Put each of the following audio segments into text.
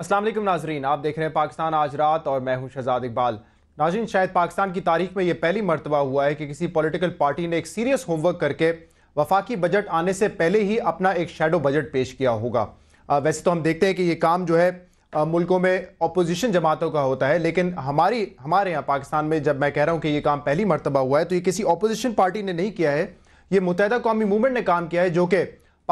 असलम नाजरीन आप देख रहे हैं पाकिस्तान आज रात और मैं हूं शहजाद इकबाल नाजरीन शायद पाकिस्तान की तारीख में यह पहली मरतबा हुआ है कि किसी पॉलिटिकल पार्टी ने एक सीरियस होमवर्क करके वफाकी बजट आने से पहले ही अपना एक शेडो बजट पेश किया होगा आ, वैसे तो हम देखते हैं कि ये काम जो है आ, मुल्कों में अपोजिशन जमातों का होता है लेकिन हमारी हमारे यहाँ पाकिस्तान में जब मैं कह रहा हूँ कि ये काम पहली मरतबा हुआ है तो ये किसी अपोजिशन पार्टी ने नहीं किया है ये मुतहदा कौमी मूवमेंट ने काम किया है जो कि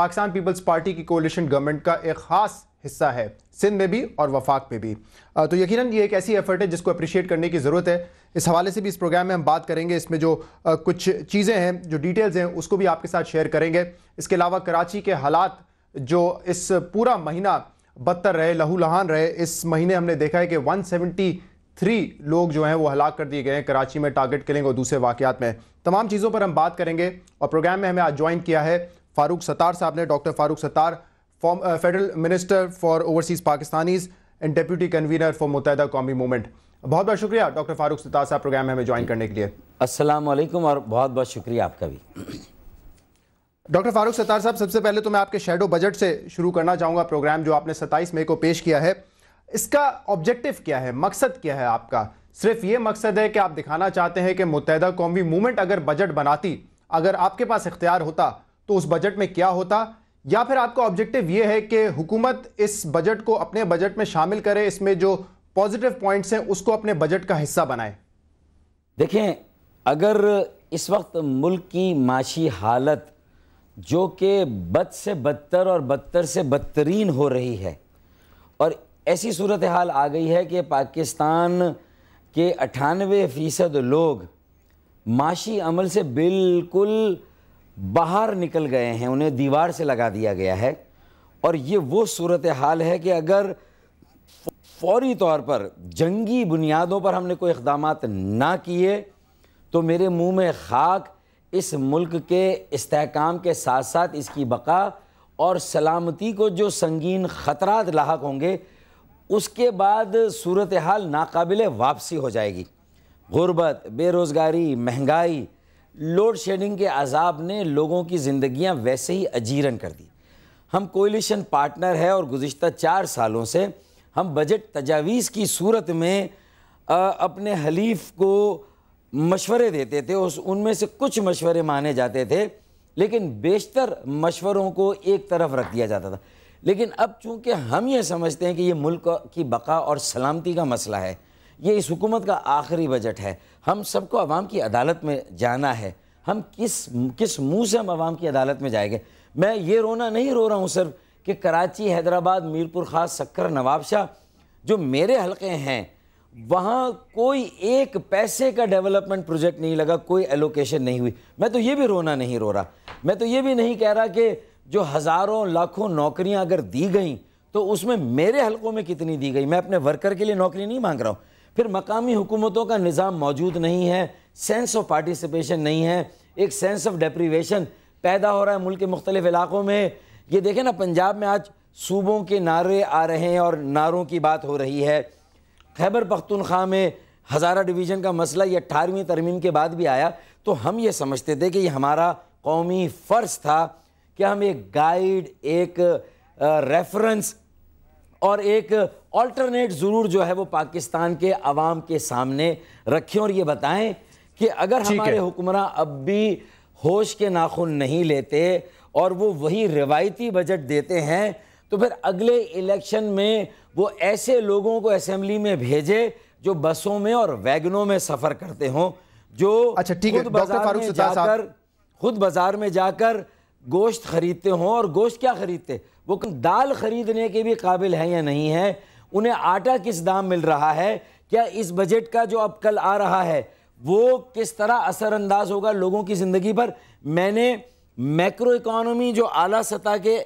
पाकिस्तान पीपल्स पार्टी की कोलिशन गवर्नमेंट का एक ख़ास हिस्सा है सिंध में भी और वफाक में भी तो यकीनन ये एक ऐसी एफर्ट है जिसको अप्रिशिएट करने की ज़रूरत है इस हवाले से भी इस प्रोग्राम में हम बात करेंगे इसमें जो कुछ चीज़ें हैं जो डिटेल्स हैं उसको भी आपके साथ शेयर करेंगे इसके अलावा कराची के हालात जो इस पूरा महीना बदतर रहे लहू लहान रहे इस महीने हमने देखा है कि 173 लोग जो हैं वो हलाक कर दिए गए हैं कराची में टारगेट किलिंग और दूसरे वाकयात में तमाम चीज़ों पर हम बात करेंगे और प्रोग्राम में हमें आज ज्वाइन किया है फारूक सतार साहब ने doctor Farooq Sattar federal minister for overseas Pakistanis and deputy convener for Muttahida Qaumi movement बहुत बहुत शुक्रिया डॉक्टर फारूक सत्ता साहब प्रोग्राम में हमें ज्वाइन करने के लिए असल और बहुत बहुत शुक्रिया आपका भी डॉक्टर फारूक सत्तार साहब सबसे पहले तो मैं आपके शेडो बजट से शुरू करना चाहूँगा प्रोग्राम जो आपने 27 मई को पेश किया है इसका ऑब्जेक्टिव क्या है मकसद क्या है आपका सिर्फ ये मकसद है कि आप दिखाना चाहते हैं कि मुतहदा कौमी मूवमेंट अगर बजट बनाती अगर आपके पास इख्तियार होता तो उस बजट में क्या होता या फिर आपका ऑब्जेक्टिव ये है कि हुकूमत इस बजट को अपने बजट में शामिल करे इसमें जो पॉजिटिव पॉइंट्स हैं उसको अपने बजट का हिस्सा बनाए देखें अगर इस वक्त मुल्क की माशी हालत जो कि बद से बदतर और बदतर से बदतरीन हो रही है और ऐसी सूरत हाल आ गई है कि पाकिस्तान के अठानवे फ़ीसद लोग माशी अमल से बिल्कुल बाहर निकल गए हैं उन्हें दीवार से लगा दिया गया है और ये वो सूरत हाल है कि अगर फौरी तौर पर जंगी बुनियादों पर हमने कोई इकदाम ना किए तो मेरे मुंह में खाक इस मुल्क के इसकाम के साथ साथ इसकी बका और सलामती को जो संगीन ख़तरा लाक होंगे उसके बाद सूरत हाल नाकबिल वापसी हो जाएगी गुर्बत बेरोज़गारी महंगाई लोड शेडिंग के अजाब ने लोगों की ज़िंदगियां वैसे ही अजीरन कर दी हम कोलिशन पार्टनर है और गुज्त चार सालों से हम बजट तजावीज़ की सूरत में आ, अपने हलीफ को मशवरे देते थे उस उनमें से कुछ मशवरे माने जाते थे लेकिन बेशतर मशवरों को एक तरफ रख दिया जाता था लेकिन अब चूंकि हम ये समझते हैं कि ये मुल्क की बका और सलामती का मसला है ये इस हुकूमत का आखिरी बजट है हम सबको आवाम की अदालत में जाना है हम किस किस मुँह से हम आवाम की अदालत में जाएंगे मैं ये रोना नहीं रो रहा हूँ सर कि कराची हैदराबाद मीरपुर खास सक्कर नवाबशाह जो मेरे हलके हैं वहाँ कोई एक पैसे का डेवलपमेंट प्रोजेक्ट नहीं लगा कोई एलोकेशन नहीं हुई मैं तो ये भी रोना नहीं रो रहा मैं तो ये भी नहीं कह रहा कि जो हज़ारों लाखों नौकरियाँ अगर दी गई तो उसमें मेरे हलकों में कितनी दी गई मैं अपने वर्कर के लिए नौकरी नहीं मांग रहा हूँ फिर मकामी हुकूमतों का निज़ाम मौजूद नहीं है सेंस ऑफ पार्टिसिपेशन नहीं है एक सेंस ऑफ डेप्रीवेशन पैदा हो रहा है मुल्क के मुख्तलिफ़ इलाक़ों में ये देखें ना पंजाब में आज सूबों के नारे आ रहे हैं और नारों की बात हो रही है खैबर पख्तनख्वा में हज़ारा डिवीज़न का मसला ये अट्ठारहवीं तरमीम के बाद भी आया तो हम ये समझते थे कि ये हमारा कौमी फ़र्ज़ था कि हम एक गाइड एक रेफरेंस और एक ऑल्टरनेट ज़रूर जो है वो पाकिस्तान के अवाम के सामने रखें और ये बताएं कि अगर हमारे हुक्मरान अब भी होश के नाखून नहीं लेते और वो वही रिवायती बजट देते हैं तो फिर अगले इलेक्शन में वो ऐसे लोगों को असेंबली में भेजे जो बसों में और वैगनों में सफ़र करते हों जो अच्छा ठीक है खुद बाजार में जाकर खुद बाजार में जाकर गोश्त ख़रीदते हों और गोश्त क्या ख़रीदते वो दाल ख़रीदने के भी काबिल हैं या नहीं है उन्हें आटा किस दाम मिल रहा है क्या इस बजट का जो अब कल आ रहा है वो किस तरह असरअंदाज होगा लोगों की ज़िंदगी पर मैंने मैक्रो इकॉनमी जो आला सतह के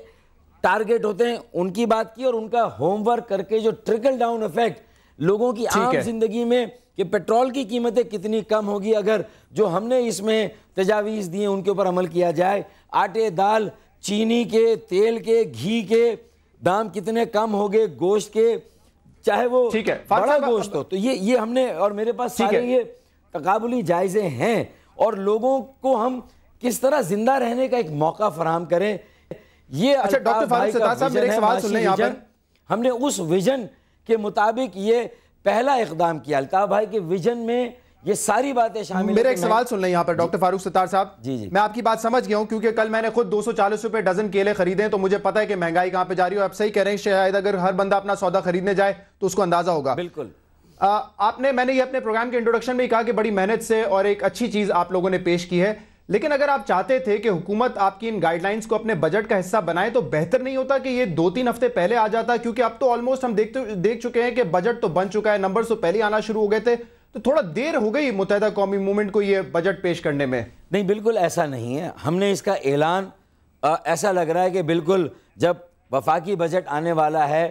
टारगेट होते हैं उनकी बात की और उनका होमवर्क करके जो ट्रिकल डाउन इफेक्ट लोगों की आम जिंदगी में कि पेट्रोल की कीमतें कितनी कम होगी अगर जो हमने इसमें तजावीज़ दिए उनके ऊपर अमल किया जाए आटे दाल चीनी के तेल के घी के दाम कितने कम हो गए गोश्त के चाहे वो ठीक है बड़ा गोश्त हो तो ये ये हमने और मेरे पास सारे ये तकबली जायज़े हैं और लोगों को हम किस तरह जिंदा रहने का एक मौका फराम करें ये अच्छा डॉक्टर साहब मेरे सवाल सुन लें हमने उस विजन के मुताबिक ये पहला इकदाम किया अलताफ़ भाई के विजन में ये सारी बातें शामिल मेरा एक सवाल सुन लें यहाँ पर डॉक्टर फारूक सत्तार साहब जी जी मैं आपकी बात समझ गया हूँ क्योंकि कल मैंने खुद दो सौ चालीस रुपए डजन केले खरीदे तो मुझे पता है कि महंगाई कहाँ पे जा रही है आप सही कह रहे हैं शायद अगर हर बंदा अपना सौदा खरीदने जाए तो उसको अंदाजा होगा बिल्कुल आ, आपने मैंने ये अपने प्रोग्राम के इंट्रोडक्शन में ही कहा कि बड़ी मेहनत से और एक अच्छी चीज आप लोगों ने पेश की है लेकिन अगर आप चाहते थे कि हुकूमत आपकी इन गाइडलाइंस को अपने बजट का हिस्सा बनाए तो बेहतर नहीं होता कि ये दो तीन हफ्ते पहले आ जाता क्योंकि अब तो ऑलमोस्ट हम देख देख चुके हैं कि बजट तो बन चुका है नंबर तो पहले आना शुरू हो गए थे तो थोड़ा देर हो गई मुतहदा कौमी मूवमेंट को ये बजट पेश करने में नहीं बिल्कुल ऐसा नहीं है हमने इसका ऐलान ऐसा लग रहा है कि बिल्कुल जब वफाकी बजट आने वाला है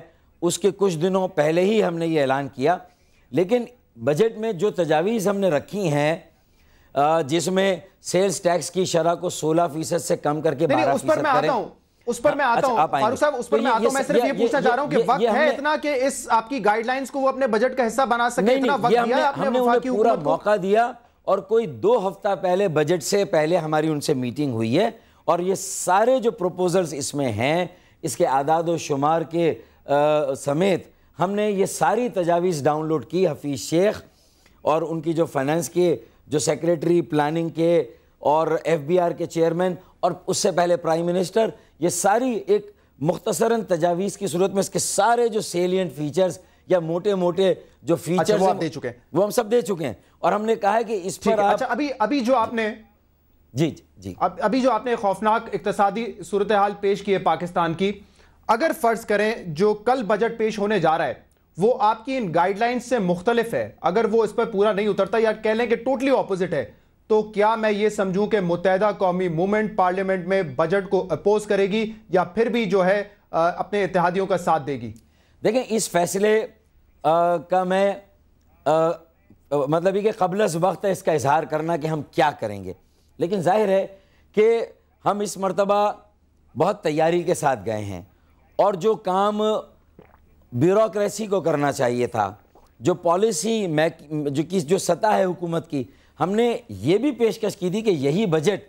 उसके कुछ दिनों पहले ही हमने ये ऐलान किया लेकिन बजट में जो तजावीज़ हमने रखी हैं जिसमें सेल्स टैक्स की शरह को 16 फीसद से कम करके बारह फीसद उस पर हाँ, मैं आता अच्छा, हूं फारूक साहब उस पर तो मैं आता हूं मैं सिर्फ ये पूछना चाह रहा हूं कि वक्त है इतना कि इस आपकी गाइडलाइंस को वो अपने बजट का हिस्सा बना सके इतना वक्त दिया आपने पूरा मौका दिया और कोई दो हफ्ता पहले बजट से पहले हमारी उनसे मीटिंग हुई है और ये सारे जो प्रपोजल्स इसमें हैं इसके आदाद व शुमार के आ, समेत हमने ये सारी तजावीज़ डाउनलोड की हफीज़ शेख और उनकी जो फाइनेंस के जो सेक्रेटरी प्लानिंग के और एफबीआर के चेयरमैन और उससे पहले प्राइम मिनिस्टर ये सारी एक मुख्तसरन तजावीज़ की सूरत में इसके सारे जो सेलियंट फीचर्स या मोटे मोटे जो फीचर अच्छा, दे चुके हैं वो हम सब दे चुके हैं और हमने कहा है कि इस पर आप... अच्छा अभी अभी जो आपने जी जी अब अभी जो आपने खौफनाक इकतसादी सूरत हाल पेश की है पाकिस्तान की अगर फर्ज करें जो कल बजट पेश होने जा रहा है वो आपकी इन गाइडलाइंस से मुख्तलिफ है अगर वो इस पर पूरा नहीं उतरता या कह लें कि टोटली ऑपोजिट है तो क्या मैं ये समझूं कि मुतहदा कौमी मूवमेंट पार्लियामेंट में बजट को अपोज करेगी या फिर भी जो है अपने इतिहादियों का साथ देगी देखें इस फैसले का मैं मतलब ये कबल कबलस वक्त है इसका इजहार करना कि हम क्या करेंगे लेकिन जाहिर है कि हम इस मरतबा बहुत तैयारी के साथ गए हैं और जो काम ब्यूरोसी को करना चाहिए था जो पॉलिसी मैक जो कि जो सतह है हुकूमत की हमने ये भी पेशकश की थी कि यही बजट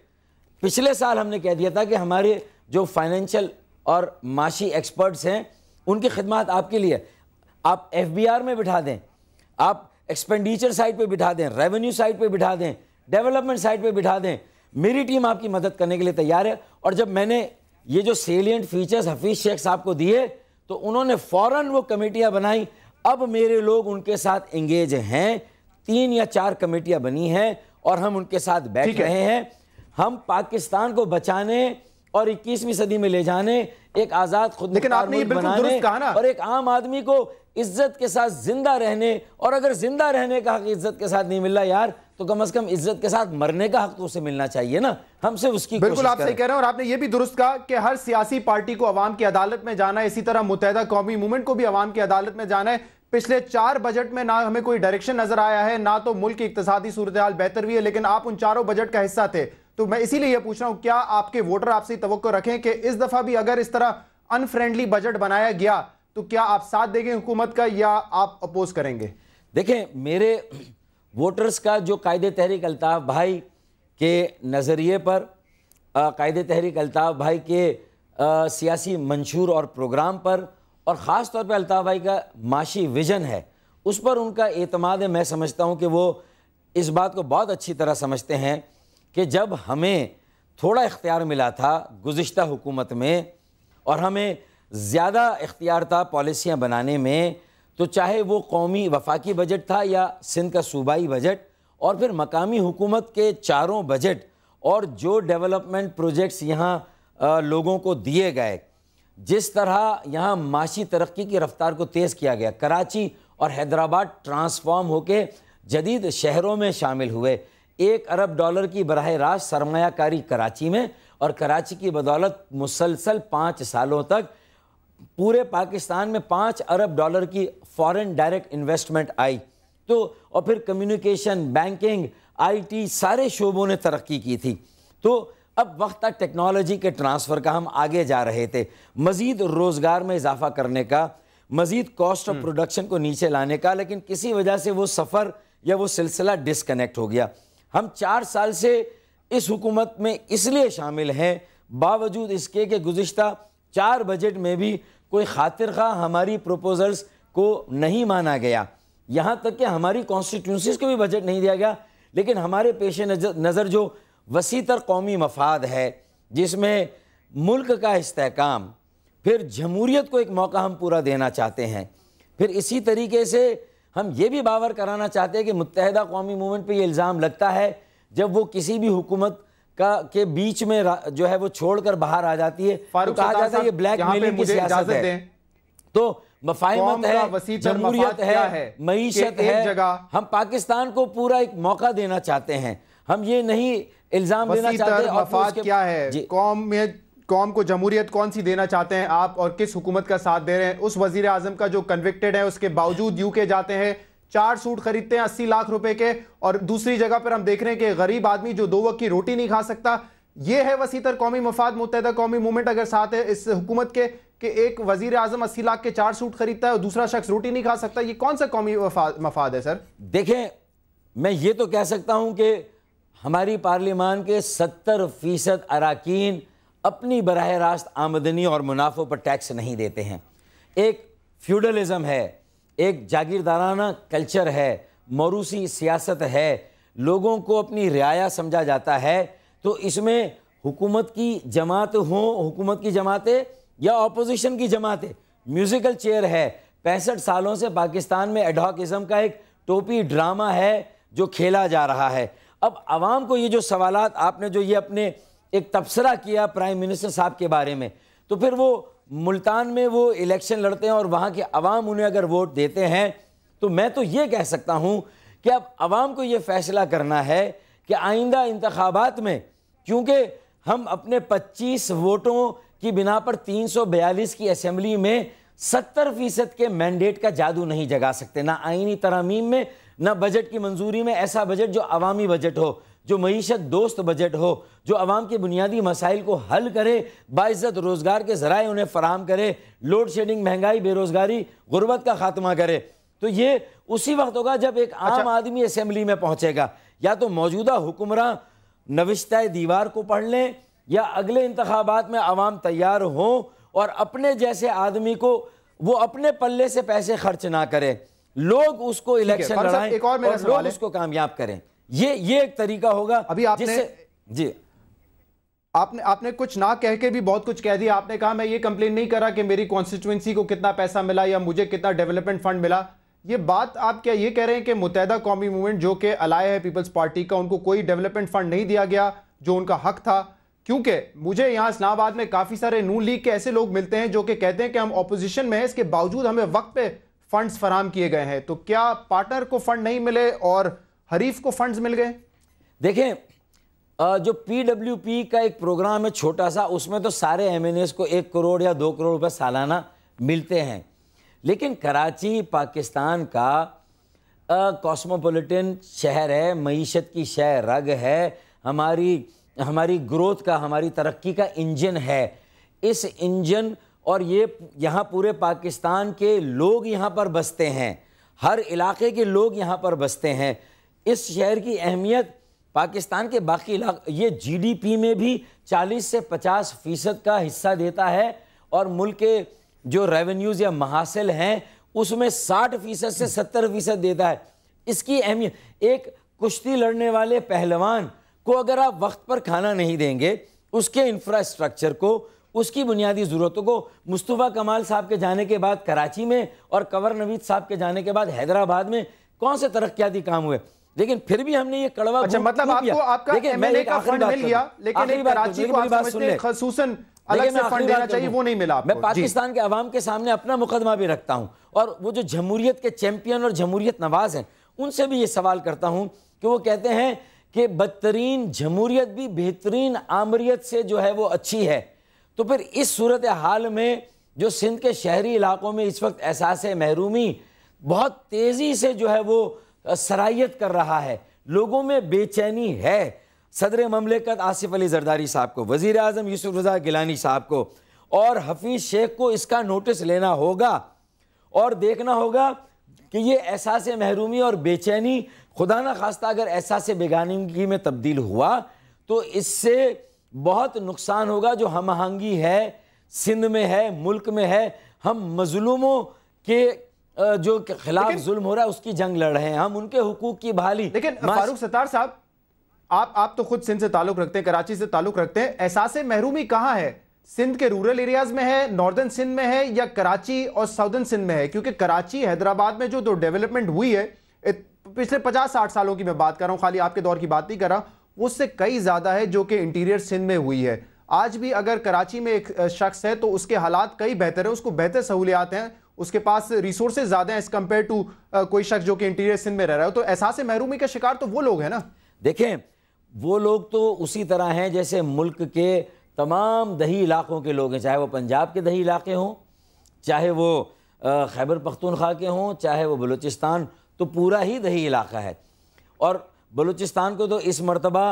पिछले साल हमने कह दिया था कि हमारे जो फाइनेंशियल और माशी एक्सपर्ट्स हैं उनकी खिदमत आपके लिए आप एफ बी आर में बिठा दें आप एक्सपेंडिचर साइड पे बिठा दें रेवेन्यू साइड पे बिठा दें डेवलपमेंट साइड पे बिठा दें मेरी टीम आपकी मदद करने के लिए तैयार है और जब मैंने ये जो सेलियंट फीचर्स हफीज़ शेख साहब को दिए तो उन्होंने फौरन वो कमेटियाँ बनाई अब मेरे लोग उनके साथ एंगेज हैं तीन या चार कमेटियाँ बनी हैं और हम उनके साथ बैठ रहे हैं हम पाकिस्तान को बचाने और 21वीं सदी में ले जाने एक आज़ाद खुद लेकिन आपने ये बिल्कुल कहा ना और एक आम आदमी को इज्जत के साथ जिंदा रहने और अगर जिंदा रहने का इज्जत के साथ नहीं मिल रहा यार तो कम अज कम इज्जत के साथ मरने का हक तो उसे मिलना चाहिए ना हमसे उसकी बिल्कुल आप सही कह रहे हैं और आपने ये भी दुरुस्त कहा कि हर सियासी पार्टी को अवाम की अदालत में जाना है इसी तरह मुतहदा कौमी मूवमेंट को भी अवाम की अदालत में जाना है पिछले चार बजट में ना हमें कोई डायरेक्शन नजर आया है ना तो मुल्क की इकतदी सूरत हाल बेहतर हुई है लेकिन आप उन चारों बजट का हिस्सा थे तो मैं इसीलिए यह पूछ रहा हूं क्या आपके वोटर आपसे तो रखें कि इस दफा भी अगर इस तरह अनफ्रेंडली बजट बनाया गया तो क्या आप साथ देंगे हुकूमत का या आप अपोज करेंगे देखें मेरे वोटर्स का जो कायदे तहरीक अल्ताफ़ भाई के नज़रिए पर कायदे तहरीक अल्ताफ़ भाई के आ, सियासी मंशूर और प्रोग्राम पर और ख़ास तौर पर अल्ताफ़ भाई का माशी विजन है उस पर उनका अतमाद मैं समझता हूँ कि वो इस बात को बहुत अच्छी तरह समझते हैं कि जब हमें थोड़ा इख्तियार मिला था गुज्त हुकूमत में और हमें ज़्यादा इख्तियार था पॉलिसियाँ बनाने में तो चाहे वो कौमी वफाकी बजट था या सिंध का सूबाई बजट और फिर मकामी हुकूमत के चारों बजट और जो डेवलपमेंट प्रोजेक्ट्स यहाँ लोगों को दिए गए जिस तरह यहाँ माशी तरक्की की रफ्तार को तेज़ किया गया कराची और हैदराबाद ट्रांसफॉर्म होके जदीद शहरों में शामिल हुए एक अरब डॉलर की बरह रास्त सरमाकारी कराची में और कराची की बदौलत मुसलसल पाँच सालों तक पूरे पाकिस्तान में पाँच अरब डॉलर की फॉरेन डायरेक्ट इन्वेस्टमेंट आई तो और फिर कम्युनिकेशन बैंकिंग आईटी सारे शोबों ने तरक्की की थी तो अब वक्त था टेक्नोलॉजी के ट्रांसफ़र का हम आगे जा रहे थे मज़ीद रोज़गार में इजाफा करने का मज़ीद कॉस्ट ऑफ हम्म। प्रोडक्शन को नीचे लाने का लेकिन किसी वजह से वो सफ़र या वो सिलसिला डिसकनेक्ट हो गया हम चार साल से इस हुकूमत में इसलिए शामिल हैं बावजूद इसके कि गुज्तर चार बजट में भी कोई खातिर खा हमारी प्रपोजल्स को नहीं माना गया यहाँ तक कि हमारी कॉन्स्टिट्यूंसीज को भी बजट नहीं दिया गया लेकिन हमारे पेश नज़र जो वसी तर कौमी मफाद है जिसमें मुल्क का इसकाम फिर जमहूरीत को एक मौका हम पूरा देना चाहते हैं फिर इसी तरीके से हम ये भी बावर कराना चाहते हैं कि मुतहदा कौमी मूवमेंट पर यह इल्ज़ाम लगता है जब वो किसी भी हुकूमत का के बीच में जो है वो छोड़कर बाहर आ जाती है तो कहा जाता है ये ब्लैक मेलिंग की सियासत है तो मफाहमत है जमहूरियत है, मीशत है जगह हम पाकिस्तान को पूरा एक मौका देना चाहते हैं हम ये नहीं इल्जाम देना चाहते मफाद क्या है कौम में कौम को जमहूरियत कौन सी देना चाहते हैं आप और किस हुकूमत का साथ दे रहे हैं उस वजीर आजम का जो कन्विक्टेड है उसके बावजूद यूके जाते हैं चार सूट खरीदते हैं अस्सी लाख रुपए के और दूसरी जगह पर हम देख रहे हैं कि गरीब आदमी जो दो वक्त की रोटी नहीं खा सकता ये है वसीतर कौमी मफाद मुतहदा कौमी मूवमेंट अगर साथ है इस हुकूमत के कि एक वजीर आजम अस्सी लाख के चार सूट खरीदता है और दूसरा शख्स रोटी नहीं खा सकता ये कौन सा कौमी मफाद है सर देखें मैं ये तो कह सकता हूँ कि हमारी पार्लियामान के सत्तर फीसद अरकान अपनी बरह रास्त आमदनी और मुनाफों पर टैक्स नहीं देते हैं एक फ्यूडलिज्म है एक जागीरदाराना कल्चर है मौरूसी सियासत है लोगों को अपनी रियाया समझा जाता है तो इसमें हुकूमत की जमात हो हुकूमत की जमातें या अपोजिशन की जमातें म्यूज़िकल चेयर है पैंसठ सालों से पाकिस्तान में एडॉकिज़म का एक टोपी ड्रामा है जो खेला जा रहा है अब आवाम को ये जो सवाल आपने जो ये अपने एक तबसरा किया प्राइम मिनिस्टर साहब के बारे में तो फिर वो मुल्तान में वो इलेक्शन लड़ते हैं और वहाँ के अवाम उन्हें अगर वोट देते हैं तो मैं तो ये कह सकता हूँ कि अब आवाम को ये फ़ैसला करना है कि आइंदा इंतबात में क्योंकि हम अपने 25 वोटों की बिना पर 342 की असम्बली में 70 फ़ीसद के मैंडेट का जादू नहीं जगा सकते ना आइनी तरामीम में ना बजट की मंजूरी में ऐसा बजट जो अवामी बजट हो जो मीशत दोस्त बजट हो जो आवाम के बुनियादी मसाइल को हल करे बाज़त रोज़गार के ज़राए उन्हें फराम करे लोड शेडिंग महंगाई बेरोज़गारी गुर्बत का खात्मा करे तो ये उसी वक्त होगा जब एक आम अच्छा। आदमी असम्बली में पहुँचेगा या तो मौजूदा हुक्मरान नविशत दीवार को पढ़ लें या अगले इंतबात में आवाम तैयार हों और अपने जैसे आदमी को वो अपने पल्ले से पैसे खर्च ना करें लोग उसको इलेक्शन लड़ाएं और लोग उसको कामयाब करें ये ये एक तरीका होगा अभी आपने जी आपने आपने कुछ ना कह के भी बहुत कुछ कह दिया आपने कहा मैं ये कंप्लेन नहीं करा कि मेरी कॉन्स्टिट्यूंसी को कितना पैसा मिला या मुझे कितना डेवलपमेंट फंड मिला ये बात आप क्या ये कह रहे हैं कि मुतहदा कौमी मूवमेंट जो कि अलाय है पीपल्स पार्टी का उनको कोई डेवलपमेंट फंड नहीं दिया गया जो उनका हक था क्योंकि मुझे यहाँ इस्लामाबाद में काफ़ी सारे नू लीग के ऐसे लोग मिलते हैं जो कि कहते हैं कि हम अपोजिशन में है इसके बावजूद हमें वक्त पे फंड्स फराम किए गए हैं तो क्या पार्टनर को फंड नहीं मिले और हरीफ को फंड्स मिल गए देखें जो पीडब्ल्यूपी का एक प्रोग्राम है छोटा सा उसमें तो सारे एम को एक करोड़ या दो करोड़ रुपये सालाना मिलते हैं लेकिन कराची पाकिस्तान का कॉस्मोपोलिटन शहर है मीशत की शह रग है हमारी हमारी ग्रोथ का हमारी तरक्की का इंजन है इस इंजन और ये यहाँ पूरे पाकिस्तान के लोग यहाँ पर बसते हैं हर इलाके के लोग यहाँ पर बसते हैं इस शहर की अहमियत पाकिस्तान के बाकी इलाके ये जीडीपी में भी 40 से 50 फ़ीसद का हिस्सा देता है और मुल्क के जो रेवेन्यूज़ या महासिल हैं उसमें 60 फ़ीसद से 70 फ़ीसद देता है इसकी अहमियत एक कुश्ती लड़ने वाले पहलवान को अगर आप वक्त पर खाना नहीं देंगे उसके इंफ्रास्ट्रक्चर को उसकी बुनियादी ज़रूरतों को मुस्तफ़ा कमाल साहब के जाने के बाद कराची में और कंवर नवीद साहब के जाने के बाद हैदराबाद में कौन से तरक्याती काम हुए लेकिन फिर भी हमने ये कड़वा अच्छा मतलब आपको आपका एमएलए का फंड मिल गया लेकिन एक कराची को आप समझते हैं खसूसन अलग से फंड देना चाहिए वो नहीं मिला मैं पाकिस्तान के अवाम के सामने अपना मुकदमा भी रखता हूँ और वो जो जमहूरियत के चैंपियन और जमहूरियत नवाज हैं उनसे भी ये सवाल करता हूँ कि वो कहते हैं कि बदतरीन जमहूरियत भी बेहतरीन आमरीत से जो है वो अच्छी है तो फिर इस सूरत हाल में जो सिंध के शहरी इलाकों में इस वक्त एहसास महरूमी बहुत तेज़ी से जो है वो सराहियत कर रहा है लोगों में बेचैनी है सदर ममलिकत आसिफ अली जरदारी साहब को वज़ी अजम यूसुफ रज़ा गिलानी साहब को और हफीज़ शेख को इसका नोटिस लेना होगा और देखना होगा कि ये एहसास महरूमी और बेचैनी खुदा न खास्ता अगर एहसास बेगानगी में तब्दील हुआ तो इससे बहुत नुकसान होगा जो हम आहंगी है सिंध में है मुल्क में है हम मजलूमों के जो खिलाफ जुल्म हो रहा है उसकी जंग लड़ रहे हैं हम उनके हुकूक की भाली लेकिन फारूक सत्तार साहब आप आप तो खुद सिंध से ताल्लुक रखते हैं कराची से ताल्लुक रखते हैं एहसास महरूमी कहाँ है सिंध के रूरल एरियाज में है नॉर्दर्न सिंध में है या कराची और साउदर्न सिंध में है क्योंकि कराची हैदराबाद में जो दो डेवलपमेंट हुई है पिछले पचास साठ सालों की मैं बात कर रहा हूँ खाली आपके दौर की बात नहीं कर रहा उससे कई ज़्यादा है जो कि इंटीरियर सिंध में हुई है आज भी अगर कराची में एक शख्स है तो उसके हालात कई बेहतर है उसको बेहतर सहूलियात हैं उसके पास रिसोर्सेज ज्यादा हैं एज कंपेयर टू कोई शख्स जो कि इंटीरियर सिंध में रह रहा हो तो एहसास महरूमी का शिकार तो वो लोग हैं ना देखें वो लोग तो उसी तरह हैं जैसे मुल्क के तमाम दही इलाकों के लोग हैं चाहे वो पंजाब के दही इलाके हों चाहे वो खैबर पख्तूनख्वा के हों चाहे वो बलूचिस्तान तो पूरा ही दही इलाका है और बलूचिस्तान को तो इस मरतबा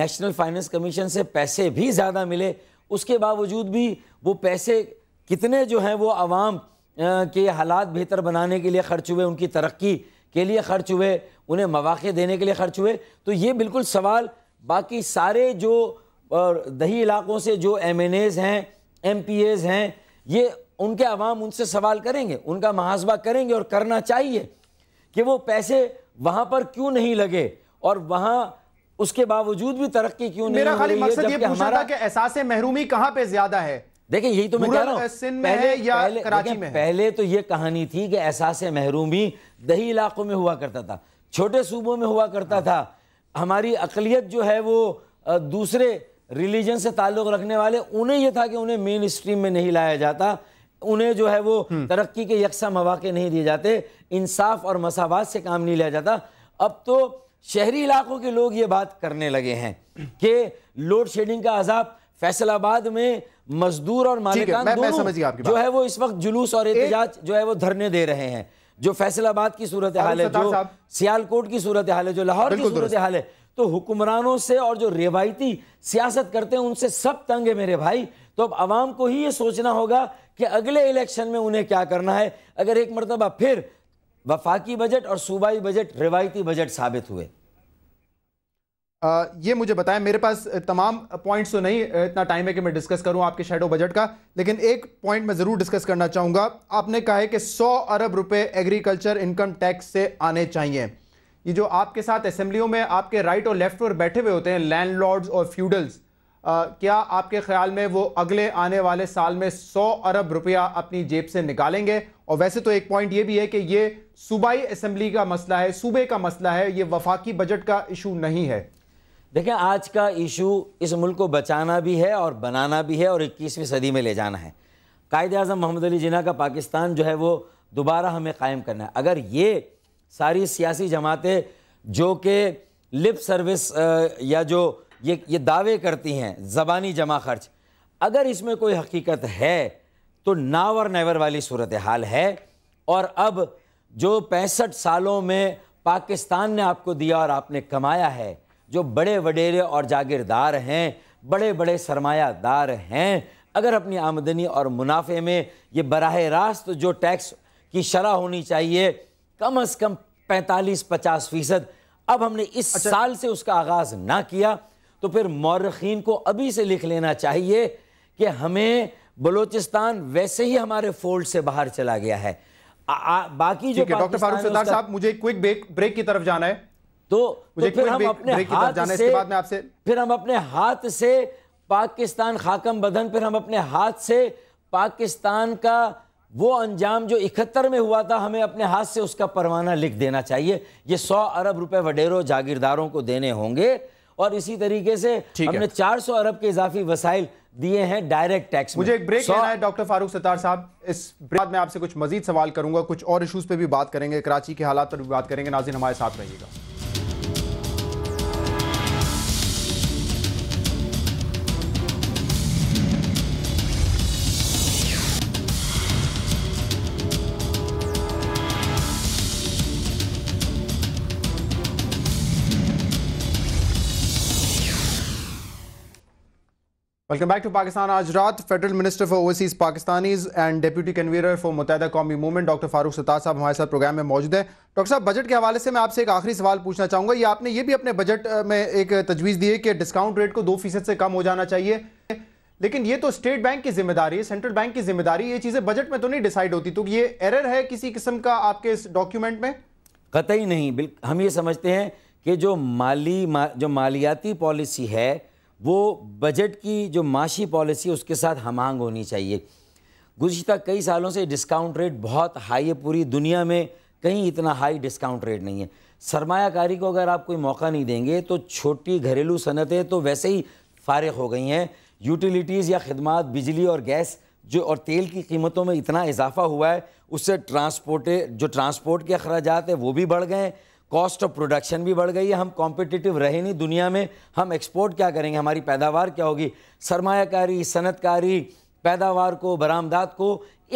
नेशनल फाइनेंस कमीशन से पैसे भी ज़्यादा मिले उसके बावजूद भी वो पैसे कितने जो हैं वो आवाम के हालात बेहतर बनाने के लिए खर्च हुए उनकी तरक्की के लिए खर्च हुए उन्हें मौाक़े देने के लिए खर्च हुए तो ये बिल्कुल सवाल बाकी सारे जो दही इलाकों से जो एम एन एज़ हैं एम पी एज़ हैं ये उनके आवाम उनसे सवाल करेंगे उनका मुहासबा करेंगे और करना चाहिए कि वो पैसे वहाँ पर क्यों नहीं लगे और वहाँ उसके बावजूद भी तरक्की क्यों नहीं मेरा खाली मकसद ये पूछना था कि एहसास महरूमी कहाँ पे ज़्यादा है देखिए यही तो मैं कह रहा हूँ पहले, या पहले, कराची में पहले तो ये कहानी थी कि एहसास महरूमी दही इलाकों में हुआ करता था छोटे सूबों में हुआ करता हाँ। था हमारी अकलियत जो है वो दूसरे रिलीजन से ताल्लुक़ रखने वाले उन्हें यह था कि उन्हें मेन स्ट्रीम में नहीं लाया जाता उन्हें जो है वो हम्म। तरक्की के यकसा मौाक़े नहीं दिए जाते इंसाफ और मसावत से काम नहीं लिया जाता अब तो शहरी इलाकों के लोग ये बात करने लगे हैं कि लोड शेडिंग का अजाब फैसलाबाद में मजदूर और मालिकान मैं, दोनों मैं आपकी जो है वो इस वक्त जुलूस और एहतजाज जो है वो धरने दे रहे हैं जो फैसलाबाद की सूरत हाल है जो सियालकोट की सूरत हाल है जो लाहौर की सूरत हाल है तो हुक्मरानों से और जो रिवायती सियासत करते हैं उनसे सब तंग है मेरे भाई तो अब आवाम को ही ये सोचना होगा कि अगले इलेक्शन में उन्हें क्या करना है अगर एक मरतबा फिर वफाकी बजट और सूबाई बजट रिवायती बजट साबित हुए ये मुझे बताएं मेरे पास तमाम पॉइंट्स तो नहीं इतना टाइम है कि मैं डिस्कस करूं आपके शेडो बजट का लेकिन एक पॉइंट मैं ज़रूर डिस्कस करना चाहूँगा आपने कहा है कि 100 अरब रुपए एग्रीकल्चर इनकम टैक्स से आने चाहिए ये जो आपके साथ असम्बलियों में आपके राइट और लेफ्ट पर बैठे हुए होते हैं लैंड और फ्यूडल्स क्या आपके ख्याल में वो अगले आने वाले साल में सौ अरब रुपया अपनी जेब से निकालेंगे और वैसे तो एक पॉइंट ये भी है कि ये सूबाई असम्बली का मसला है सूबे का मसला है ये वफाकी बजट का इशू नहीं है देखें आज का इशू इस मुल्क को बचाना भी है और बनाना भी है और इक्कीसवीं सदी में ले जाना है कायद अजम मोहम्मद अली जिना का पाकिस्तान जो है वो दोबारा हमें कायम करना है अगर ये सारी सियासी जमातें जो कि लिप सर्विस या जो ये ये दावे करती हैं ज़बानी जमा खर्च अगर इसमें कोई हकीकत है तो नाव और नेवर वाली सूरत हाल है और अब जो पैंसठ सालों में पाकिस्तान ने आपको दिया और आपने कमाया है जो बड़े वडेरे और जागीरदार हैं बड़े बड़े सरमायादार हैं अगर अपनी आमदनी और मुनाफे में ये बरह रास्त जो टैक्स की शरह होनी चाहिए कम अज़ कम पैंतालीस पचास फ़ीसद अब हमने इस अच्छा। साल से उसका आगाज़ ना किया तो फिर मौरखीन को अभी से लिख लेना चाहिए कि हमें बलोचिस्तान वैसे ही हमारे फोल्ड से बाहर चला गया है आ, आ, बाकी जो डॉक्टर फारूक साहब मुझे क्विक ब्रेक की तरफ जाना है तो, तो फिर हम अपने हाथ जाने से, बाद में आपसे फिर हम अपने हाथ से पाकिस्तान खाकम बदन फिर हम अपने हाथ से पाकिस्तान का वो अंजाम जो इकहत्तर में हुआ था हमें अपने हाथ से उसका परवाना लिख देना चाहिए ये सौ अरब रुपए वडेरों जागीरदारों को देने होंगे और इसी तरीके से हमने 400 अरब के इजाफी वसाइल दिए हैं डायरेक्ट टैक्स मुझे एक ब्रेक लेना है डॉक्टर फारूक सतार साहब इस ब्रेक में आपसे कुछ मजीद सवाल करूंगा कुछ और इशूज पे भी बात करेंगे कराची के हालात पर भी बात करेंगे नाजिन हमारे साथ रहिएगा वेलकम बैक टू पाकिस्तान आज रात federal minister for overseas Pakistanis and deputy convener for Muttahida Qaumi movement doctor Farooq Sattar साहब हमारे साथ प्रोग्राम में मौजूद हैं डॉक्टर साहब बजट के हवाले से मैं आपसे एक आखिरी सवाल पूछना चाहूंगा ये आपने ये भी अपने बजट में एक तजवीज़ दी है कि डिस्काउंट रेट को दो फीसद से कम हो जाना चाहिए लेकिन ये तो स्टेट बैंक की जिम्मेदारी है सेंट्रल बैंक की जिम्मेदारी ये चीज़ें बजट में तो नहीं डिसाइड होती तो ये एरर है किसी किस्म का आपके इस डॉक्यूमेंट में कतई नहीं हम ये समझते हैं कि जो माली जो मालियाती पॉलिसी है वो बजट की जो माशी पॉलिसी है उसके साथ हमांग होनी चाहिए गुज्त कई सालों से डिस्काउंट रेट बहुत हाई है पूरी दुनिया में कहीं इतना हाई डिस्काउंट रेट नहीं है सरमाकारी को अगर आप कोई मौका नहीं देंगे तो छोटी घरेलू सनतें तो वैसे ही फारग हो गई हैं यूटिलिटीज़ या खदमात बिजली और गैस जो और तेल की कीमतों में इतना इजाफा हुआ है उससे ट्रांसपोर्टे जो ट्रांसपोर्ट के अखराज है वो भी बढ़ गए कॉस्ट ऑफ प्रोडक्शन भी बढ़ गई है हम कॉम्पिटिटिव रहे नहीं दुनिया में हम एक्सपोर्ट क्या करेंगे हमारी पैदावार क्या होगी सरमाकारी सनतकारी पैदावार को बरामदात को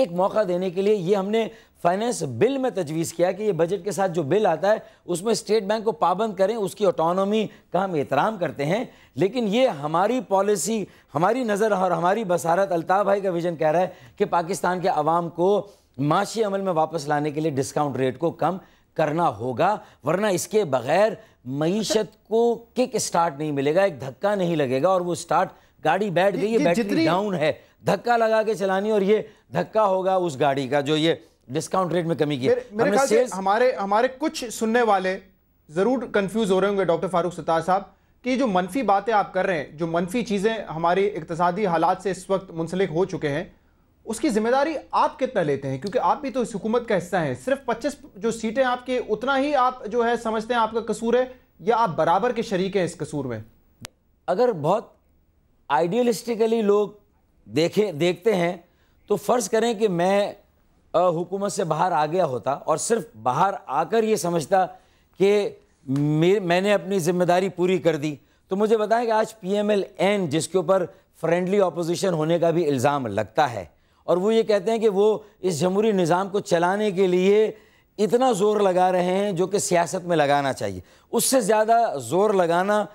एक मौका देने के लिए ये हमने फाइनेंस बिल में तजवीज़ किया कि ये बजट के साथ जो बिल आता है उसमें स्टेट बैंक को पाबंद करें उसकी ऑटोनॉमी का हम एहतराम करते हैं लेकिन ये हमारी पॉलिसी हमारी नज़र और हमारी बसारत अल्ताफ़ भाई का विजन कह रहा है कि पाकिस्तान के आवाम को माशी अमल में वापस लाने के लिए डिस्काउंट रेट को कम करना होगा वरना इसके बगैर मीशत को किक स्टार्ट नहीं मिलेगा एक धक्का नहीं लगेगा और वो स्टार्ट गाड़ी बैठ गई है बैटरी डाउन है धक्का लगा के चलानी और ये धक्का होगा उस गाड़ी का जो ये डिस्काउंट रेट में कमी की मेरे, से हमारे हमारे कुछ सुनने वाले ज़रूर कंफ्यूज हो रहे होंगे डॉक्टर फारूक सत्तार साहब कि जो मनफी बातें आप कर रहे हैं जो मनफी चीज़ें हमारी इकतसादी हालात से इस वक्त मुंसलिक हो चुके हैं उसकी जिम्मेदारी आप कितना लेते हैं क्योंकि आप भी तो इस हुकूमत का हिस्सा हैं सिर्फ 25 जो सीटें आपकी उतना ही आप जो है समझते हैं आपका कसूर है या आप बराबर के शरीक हैं इस कसूर में अगर बहुत आइडियलिस्टिकली लोग देखे देखते हैं तो फ़र्ज़ करें कि मैं हुकूमत से बाहर आ गया होता और सिर्फ बाहर आकर ये समझता कि मैंने अपनी जिम्मेदारी पूरी कर दी तो मुझे बताएं कि आज पी एम एल एन जिसके ऊपर फ्रेंडली अपोज़िशन होने का भी इल्ज़ाम लगता है और वो ये कहते हैं कि वो इस जमहूरी निज़ाम को चलाने के लिए इतना ज़ोर लगा रहे हैं जो कि सियासत में लगाना चाहिए उससे ज़्यादा ज़ोर लगाना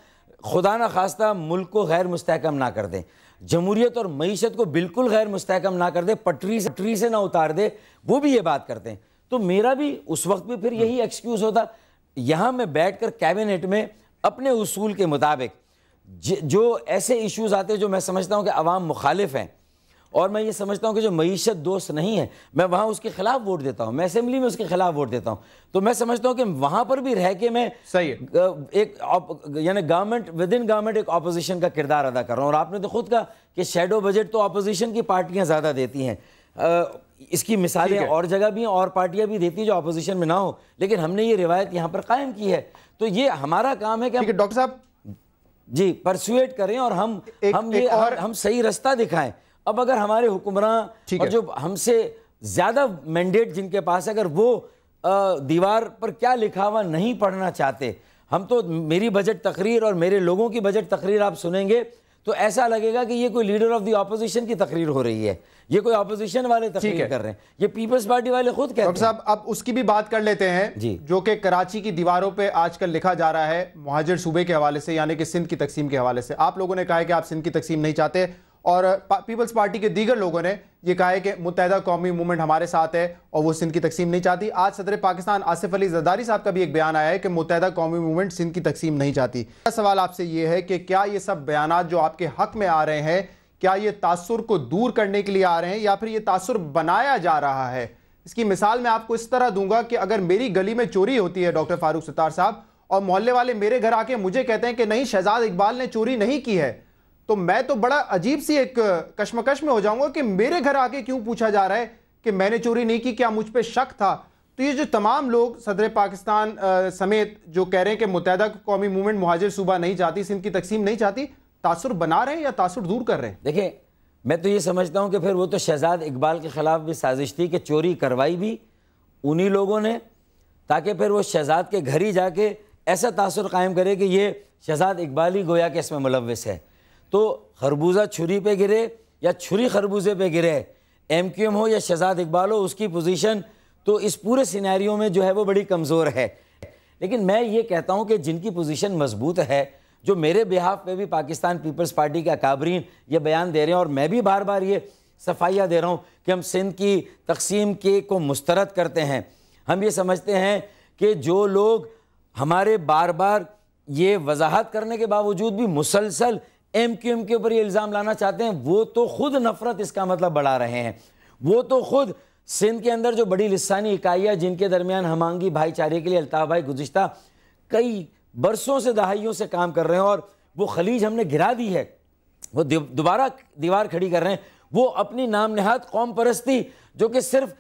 खुदा न खास्ता मुल्क को गैर मुस्तकम ना कर दें जमहूरीत और मीशत को बिल्कुल गैर मुस्तकम ना कर दे पटरी से पटरी से ना उतार दे वो भी ये बात करते हैं तो मेरा भी उस वक्त भी फिर यही एक्सक्यूज़ होता यहाँ मैं बैठ कर कैबिनेट में अपने उसूल के मुताबिक जो ऐसे इश्यूज़ आते हैं जो मैं समझता हूँ कि आवाम मुखालिफ हैं और मैं ये समझता हूँ कि जो मीशत दोस्त नहीं है मैं वहाँ उसके खिलाफ वोट देता हूँ मैं असेंबली में उसके खिलाफ वोट देता हूँ तो मैं समझता हूँ कि वहाँ पर भी रह के मैं सही एक यानी गवर्नमेंट विद इन गवर्नमेंट एक अपोजिशन का किरदार अदा कर रहा हूँ और आपने तो खुद कहा कि शेडो बजट तो अपोजिशन की पार्टियाँ ज़्यादा देती हैं इसकी मिसालें और जगह भी हैं और पार्टियां भी देती हैं जो अपोजिशन में ना हो लेकिन हमने ये रिवायत यहाँ पर कायम की है तो ये हमारा काम है कि डॉक्टर साहब जी परसुएट करें और हम हम ये हम सही रास्ता दिखाएं अब अगर हमारे हुक्मरान जो हमसे ज़्यादा मैंडेट जिनके पास है अगर वो दीवार पर क्या लिखा हुआ नहीं पढ़ना चाहते हम तो मेरी बजट तकरीर और मेरे लोगों की बजट तकरीर आप सुनेंगे तो ऐसा लगेगा कि ये कोई लीडर ऑफ द ऑपोजिशन की तकरीर हो रही है ये कोई ऑपोजिशन वाले तकरीर कर रहे हैं ये पीपल्स पार्टी वाले खुद कहते हैं साहब अब उसकी भी बात कर लेते हैं जी जो कि कराची की दीवारों पे आजकल लिखा जा रहा है महाजर सूबे के हवाले से यानी कि सिंध की तकसीम के हवाले से आप लोगों ने कहा है कि आप सिंध की तकसीम नहीं चाहते और पीपल्स पार्टी के दीगर लोगों ने यह कहा है कि मुतहदा कौमी मूवमेंट हमारे साथ है और वो सिंध की तकसीम नहीं चाहती आज सदर पाकिस्तान आसिफ अली जदारी साहब का भी एक बयान आया है कि मुतहदा कौमी मूवमेंट सिंध की तकसीम नहीं चाहती सवाल आपसे ये है कि क्या ये सब बयान जो आपके हक में आ रहे हैं क्या ये तासुर को दूर करने के लिए आ रहे हैं या फिर ये तासुर बनाया जा रहा है इसकी मिसाल मैं आपको इस तरह दूंगा कि अगर मेरी गली में चोरी होती है डॉक्टर फारूक सत्तार साहब और मोहल्ले वाले मेरे घर आके मुझे कहते हैं कि नहीं शहजाद इकबाल ने चोरी नहीं की है तो मैं तो बड़ा अजीब सी एक कश्मकश में हो जाऊंगा कि मेरे घर आके क्यों पूछा जा रहा है कि मैंने चोरी नहीं की क्या मुझ पर शक था तो ये जो तमाम लोग सदर पाकिस्तान समेत जो कह रहे हैं कि मुतहद कौमी मूवमेंट मुहाजिर सूबा नहीं चाहती सिंध की तकसीम नहीं चाहती तासुर बना रहे हैं या तासुर दूर कर रहे हैं देखिए मैं तो ये समझता हूँ कि फिर वो तो शहजाद इकबाल के ख़िलाफ़ भी साजिश थी कि चोरी करवाई भी उन्हीं लोगों ने ताकि फिर वो शहजाद के घर ही जाके ऐसा तासर कायम करे कि ये शहजाद इकबाल ही गोया के इसमें मुलविस है तो खरबूजा छुरी पे गिरे या छुरी खरबूजे पे गिरे एम क्यू एम हो या शहजाद इकबाल हो उसकी पोजीशन तो इस पूरे सिनेरियो में जो है वो बड़ी कमज़ोर है लेकिन मैं ये कहता हूँ कि जिनकी पोजीशन मजबूत है जो मेरे बिहाफ पे भी पाकिस्तान पीपल्स पार्टी के अकाबरीन ये बयान दे रहे हैं और मैं भी बार बार ये सफाइयाँ दे रहा हूँ कि हम सिंध की तकसीम के को मुस्तरद करते हैं हम ये समझते हैं कि जो लोग हमारे बार बार ये वजाहत करने के बावजूद भी मुसलसल एम क्यू एम के ऊपर ये इल्ज़ाम लाना चाहते हैं वो तो खुद नफरत इसका मतलब बढ़ा रहे हैं वो तो खुद सिंध के अंदर जो बड़ी लसानी इकाइयाँ जिनके दरमियान हमांगी भाईचारे के लिए अल्ताफ़ भाई गुज्त कई बरसों से दहाइयों से काम कर रहे हैं और वो खलीज हमने गिरा दी है वो दोबारा दीवार खड़ी कर रहे हैं वो अपनी नाम नहाद कौम परस्ती जो कि सिर्फ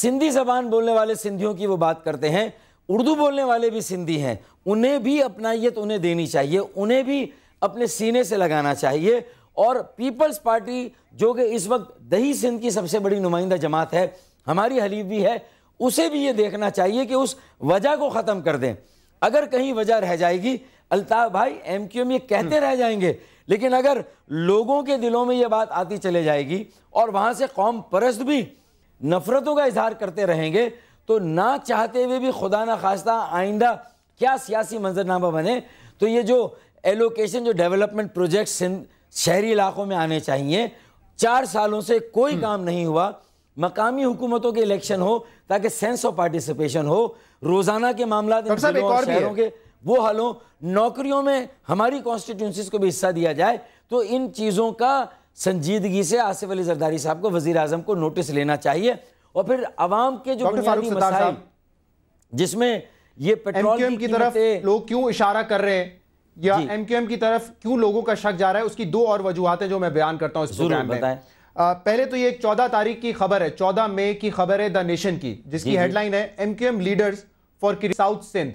सिंधी जबान बोलने वाले सिंधियों की वो बात करते हैं उर्दू बोलने वाले भी सिंधी हैं उन्हें भी अपनाइयत उन्हें देनी चाहिए उन्हें भी अपने सीने से लगाना चाहिए और पीपल्स पार्टी जो कि इस वक्त दही सिंध की सबसे बड़ी नुमाइंदा जमात है हमारी हलीफ भी है उसे भी ये देखना चाहिए कि उस वजह को ख़त्म कर दें अगर कहीं वजह रह जाएगी अल्ताफ़ भाई एम क्यू एम ये कहते रह जाएंगे लेकिन अगर लोगों के दिलों में ये बात आती चले जाएगी और वहाँ से कौम परस्त भी नफ़रतों का इजहार करते रहेंगे तो ना चाहते हुए भी खुदा ना खास्ता आइंदा क्या सियासी मंजरनामा बने तो ये जो एलोकेशन जो डेवलपमेंट प्रोजेक्ट शहरी इलाकों में आने चाहिए चार सालों से कोई हम्म। काम नहीं हुआ मकामी हुकूमतों के इलेक्शन हो ताकि सेंस ऑफ पार्टिसिपेशन हो रोजाना के मामला के वो हल हो नौकरियों में हमारी कॉन्स्टिट्यूंसीज को भी हिस्सा दिया जाए तो इन चीज़ों का संजीदगी से आसिफ अली जरदारी साहब को वजीर आजम को नोटिस लेना चाहिए और फिर आवाम के जो बुनियादी मसाइल जिसमें ये पेट्रोल की, की तरफ लोग क्यों इशारा कर रहे हैं या एमक्यूएम की तरफ क्यों लोगों का शक जा रहा है उसकी दो और वजूहत है जो मैं बयान करता हूं इस प्रोग्राम में पहले तो ये एक चौदह तारीख की खबर है चौदह मई की खबर है द नेशन की जिसकी हेडलाइन है MQM leaders for south Sindh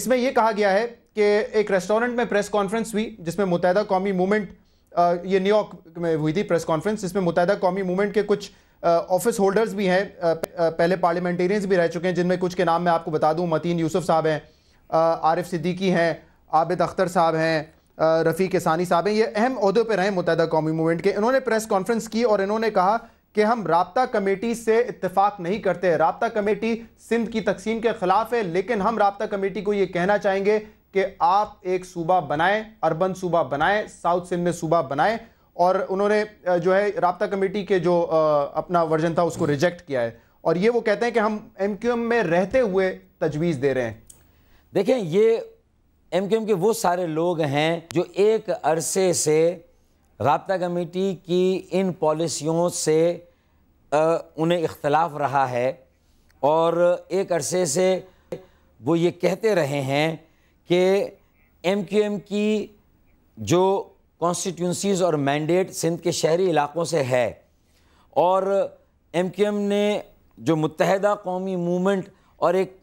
इसमें यह कहा गया है कि एक रेस्टोरेंट में प्रेस कॉन्फ्रेंस हुई जिसमें मुतहदा कौमी मूवमेंट ये न्यूयॉर्क में हुई थी प्रेस कॉन्फ्रेंस जिसमें मुतहदा कौमी मूवमेंट के कुछ ऑफिस होल्डर्स भी हैं पहले पार्लियामेंटेरियंस भी रह चुके हैं जिनमें कुछ के नाम मैं आपको बता दूं मतीन यूसुफ साहब हैं आरिफ सिद्दीकी हैं आबिद अख्तर साहब हैं रफ़ी किसानी साहब हैं ये अहम अहदों पर रहें मुतहदा कौमी मूवमेंट के इन्होंने प्रेस कॉन्फ्रेंस की और इन्होंने कहा कि हम रबता कमेटी से इतफाक नहीं करते रबता कमेटी सिंध की तकसीम के ख़िलाफ़ है लेकिन हम रबता कमेटी को ये कहना चाहेंगे कि आप एक सूबा बनाएं अर्बन सूबा बनाएं साउथ सिंध में सूबा बनाएं और उन्होंने जो है रबता कमेटी के जो अपना वर्जन था उसको रिजेक्ट किया है और ये वो कहते हैं कि हम एम क्यू एम में रहते हुए तजवीज़ दे रहे हैं देखें ये एम क्यू एम के वो सारे लोग हैं जो एक अरसे से रबता कमेटी की इन पॉलिसियों से आ, उन्हें इख्तलाफ रहा है और एक अरसे से वो ये कहते रहे हैं कि एम क्यू एम की जो कॉन्स्टिट्यूंसीज़ और मैंडेट सिंध के शहरी इलाकों से है और एम क्यू एम ने जो मुतहदा कौमी मूवमेंट और एक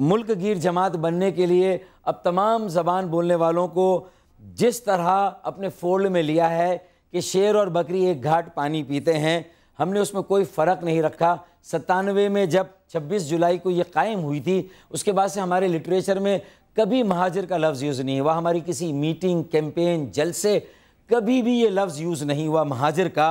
मुल्क गिर जमात बनने के लिए अब तमाम ज़बान बोलने वालों को जिस तरह अपने फोल्ड में लिया है कि शेर और बकरी एक घाट पानी पीते हैं हमने उसमें कोई फ़र्क नहीं रखा सतानवे में जब 26 जुलाई को ये कायम हुई थी उसके बाद से हमारे लिटरेचर में कभी महाजर का लफ्ज़ यूज़ नहीं हुआ हमारी किसी मीटिंग कैंपेन जलसे कभी भी ये लफ्ज़ यूज़ नहीं हुआ महाजिर का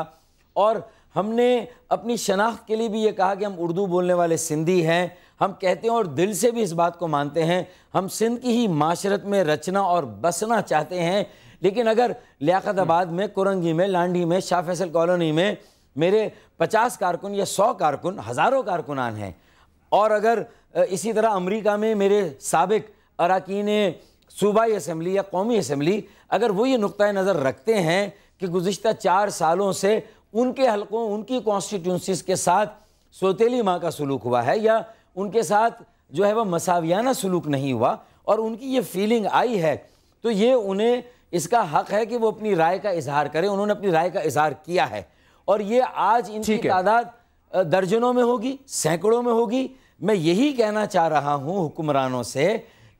और हमने अपनी शनाख्त के लिए भी ये कहा कि हम उर्दू बोलने वाले सिंधी हैं हम कहते हैं और दिल से भी इस बात को मानते हैं हम सिंध की ही माशरत में रचना और बसना चाहते हैं लेकिन अगर लियाकताबाद में कुरंगी में लांडी में शाह फैसल कॉलोनी में मेरे पचास कारकुन या सौ कारकुन हज़ारों कारकुनान हैं और अगर इसी तरह अमरीका में मेरे सबक अरकान सूबाई असम्बली या कौमी असम्बली अगर वो ये नुक़ नज़र रखते हैं कि गुज्त चार सालों से उनके हलकों उनकी कॉन्स्टिट्यूंसीज के साथ सोतीली माँ का सलूक हुआ है या उनके साथ जो है वह मसावियाना सलूक नहीं हुआ और उनकी ये फीलिंग आई है तो ये उन्हें इसका हक है कि वो अपनी राय का इजहार करें उन्होंने अपनी राय का इजहार किया है और ये आज इनकी तादाद दर्जनों में होगी सैकड़ों में होगी मैं यही कहना चाह रहा हूँ हुक्मरानों से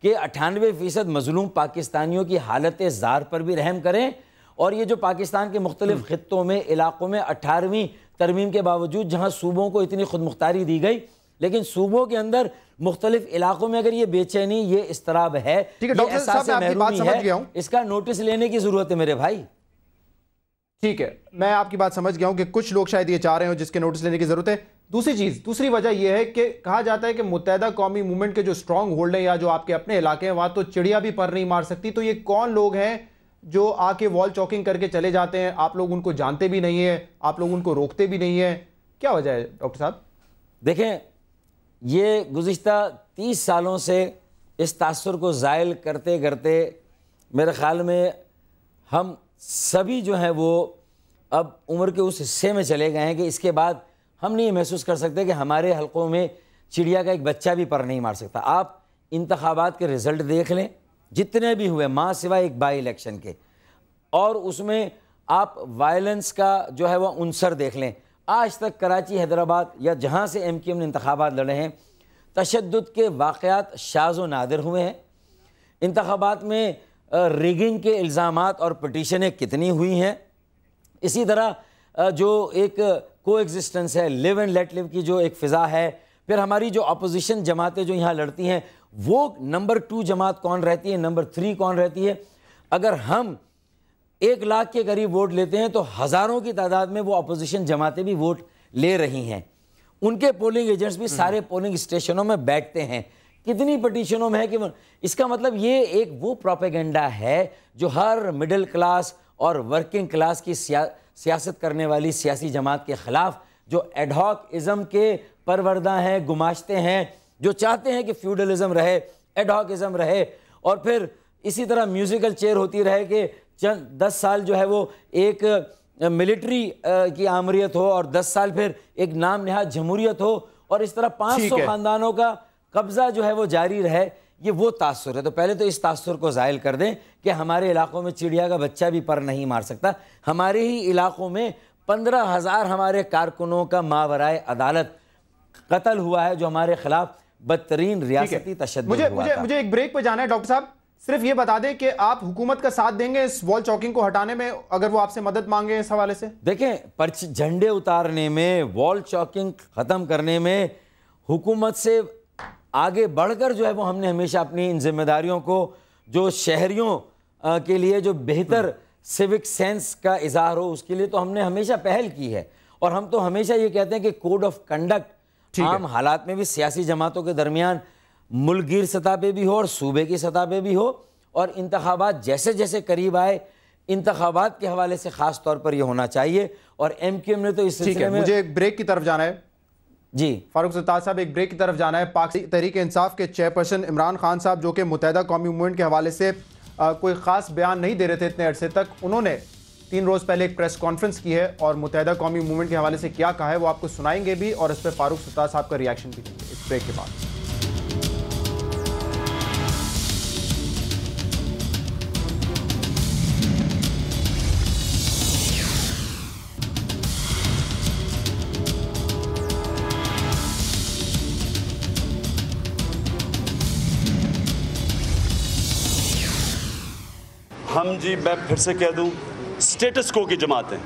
कि अठानवे फ़ीसद मजलूम पाकिस्तानियों की हालत ज़ार पर भी रहम करें और ये जो पाकिस्तान के मुख्तलिफ हम्म। ख़त्ों में इलाक़ों में अठारहवीं तरमीम के बावजूद जहाँ सूबों को इतनी खुद मुख्तारी दी गई लेकिन सूबों के अंदर मुख्तलिफ इलाकों में अगर ये बेचैनी ये इसतराब है ठीक है डॉक्टर साहब मैं आपकी बात समझ गया इसका नोटिस लेने की जरूरत है मेरे भाई ठीक है मैं आपकी बात समझ गया हूं कि कुछ लोग शायद ये चाह रहे हो जिसके नोटिस लेने की जरूरत है दूसरी चीज दूसरी वजह यह है कि कहा जाता है कि मुतहदा कौमी मूवमेंट के जो स्ट्रांग होल्ड है या जो आपके अपने इलाके हैं वहां तो चिड़िया भी पर नहीं मार सकती तो ये कौन लोग हैं जो आके वॉल चौकिंग करके चले जाते हैं आप लोग उनको जानते भी नहीं है आप लोग उनको रोकते भी नहीं है क्या वजह है डॉक्टर साहब देखें ये गुज्त तीस सालों से इस तासर को ज़ायल करते करते मेरे ख़्याल में हम सभी जो हैं वो अब उम्र के उस हिस्से में चले गए हैं कि इसके बाद हम नहीं महसूस कर सकते कि हमारे हलकों में चिड़िया का एक बच्चा भी पर नहीं मार सकता आप इंतबात के रिज़ल्ट देख लें जितने भी हुए माँ सिवा एक बाई इलेक्शन के और उसमें आप वायलेंस का जो है वह अनसर देख लें आज तक कराची हैदराबाद या जहाँ से एम क्यू एम ने इंतबात लड़े हैं तशद के वाक़ात शाज व नादिर हुए हैं इंतबात में रिगिंग के इल्ज़ाम और पटिशनें कितनी हुई हैं इसी तरह जो एक को एग्जिस्टेंस है लिव एंड लेट लिव की जो एक फ़िज़ा है फिर हमारी जो अपोजिशन जमातें जो यहाँ लड़ती हैं वो नंबर टू जमात कौन रहती है नंबर थ्री कौन रहती है अगर हम एक लाख के करीब वोट लेते हैं तो हज़ारों की तादाद में वो अपोजिशन जमातें भी वोट ले रही हैं उनके पोलिंग एजेंट्स भी सारे पोलिंग हम्म। स्टेशनों में बैठते हैं कितनी पटिशनों में है कि इसका मतलब ये एक वो प्रोपेगेंडा है जो हर मिडिल क्लास और वर्किंग क्लास की सियासत करने वाली सियासी जमात के ख़िलाफ़ जो एडहॉक इज़म के परवरदा हैं गुमाशते हैं जो चाहते हैं कि फ्यूडलिज़म रहे एडहॉक इज़म रहे और फिर इसी तरह म्यूज़िकल चेयर होती रहे कि चंद दस साल जो है वो एक मिलिट्री की आमरीत हो और दस साल फिर एक नाम नहाद जमहूरियत हो और इस तरह पाँच सौ खानदानों का कब्जा जो है वो जारी रहे ये वो तासर है तो पहले तो इस तासर को ज़ायल कर दें कि हमारे इलाकों में चिड़िया का बच्चा भी पर नहीं मार सकता हमारे ही इलाकों में पंद्रह हज़ार हमारे कारकुनों का मावराए अदालत कत्ल हुआ है जो हमारे खिलाफ बदतरीन रियासती तशद मुझे मुझे मुझे एक ब्रेक पर जाना है डॉक्टर साहब सिर्फ ये बता दें कि आप हुकूमत का साथ देंगे इस वॉल चौकिंग को हटाने में अगर वो आपसे मदद मांगे इस हवाले से देखें झंडे उतारने में वॉल चौकिंग ख़त्म करने में हुकूमत से आगे बढ़कर जो है वो हमने हमेशा अपनी इन जिम्मेदारियों को जो शहरियों के लिए जो बेहतर सिविक हम्म। सेंस का इजहार हो उसके लिए तो हमने हमेशा पहल की है और हम तो हमेशा ये कहते हैं कि कोड ऑफ कंडक्ट आम हालात में भी सियासी जमातों के दरमियान मुल्गिर सतह पर भी हो और सूबे की सतह पर भी हो और इंतबात जैसे जैसे करीब आए इंतबात के हवाले से ख़ास तौर पर यह होना चाहिए और एम क्यू एम ने तो इस सिलसिले में मुझे एक ब्रेक की तरफ जाना है जी फारूक सत्तार साहब एक ब्रेक की तरफ जाना है पाक तहरीक इंसाफ के चेयरपर्सन इमरान खान साहब जो कि मुतहदा कौमी मूवमेंट के हवाले से आ, कोई ख़ास बयान नहीं दे रहे थे इतने अरसे तक उन्होंने तीन रोज़ पहले एक प्रेस कॉन्फ्रेंस की है और मुतहदा कौमी मूवमेंट के हवाले से क्या कहा है वो आपको सुनाएंगे भी और इस पर फारूक सत्तार साहब का रिएक्शन भी देंगे इस ब्रेक के बाद हम जी मैं फिर से कह दूँ स्टेटस को की जमातें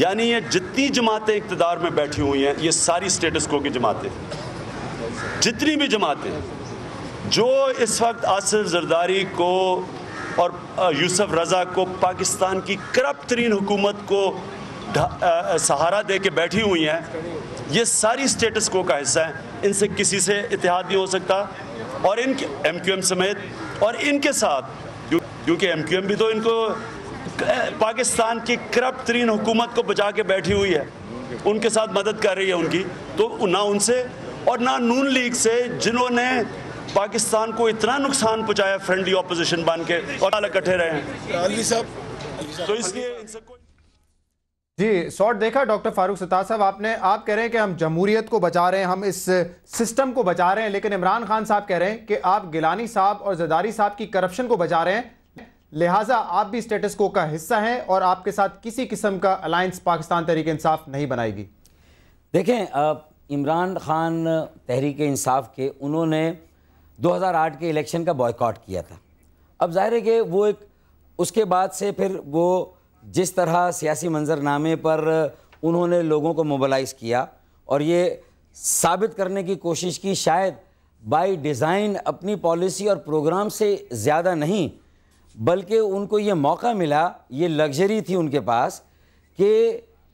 यानी ये जितनी जमातें इकतदार में बैठी हुई हैं ये सारी स्टेटस को की जमातें जितनी भी जमातें जो इस वक्त आसिफ जरदारी को और यूसुफ रज़ा को पाकिस्तान की करप्ट तरीन हुकूमत को आ, सहारा दे के बैठी हुई हैं ये सारी स्टेटस को का हिस्सा है इनसे किसी से इतिहाद नहीं हो सकता और इनके एम क्यू एम समेत और इनके साथ क्योंकि एम क्यू एम भी तो इनको पाकिस्तान की करप्ट तरीन हुकूमत को बचा के बैठी हुई है उनके साथ मदद कर रही है उनकी तो ना उनसे और ना नून लीग से जिन्होंने पाकिस्तान को इतना नुकसान पहुंचाया फ्रेंडली ऑपोजिशन बन के और इकट्ठे रहे हैं तो इसलिए जी शॉर्ट देखा डॉक्टर फारूक सत्तार साहब आपने आप कह रहे हैं कि हम जमहूरियत को बचा रहे हैं हम इस सिस्टम को बचा रहे हैं लेकिन इमरान खान साहब कह रहे हैं कि आप गिलानी साहब और जदारी साहब की करप्शन को बचा रहे हैं लिहाजा आप भी स्टेटस को का हिस्सा हैं और आपके साथ किसी किस्म का अलायंस पाकिस्तान तहरीक इंसाफ नहीं बनाएगी देखें इमरान खान तहरीक इंसाफ के उन्होंने 2008 के इलेक्शन का बॉयकॉट किया था अब जाहिर है कि वो एक उसके बाद से फिर वो जिस तरह सियासी मंजरनामे पर उन्होंने लोगों को मोबलाइज़ किया और ये साबित करने की कोशिश की शायद बाई डिज़ाइन अपनी पॉलिसी और प्रोग्राम से ज़्यादा नहीं बल्कि उनको ये मौका मिला ये लग्जरी थी उनके पास कि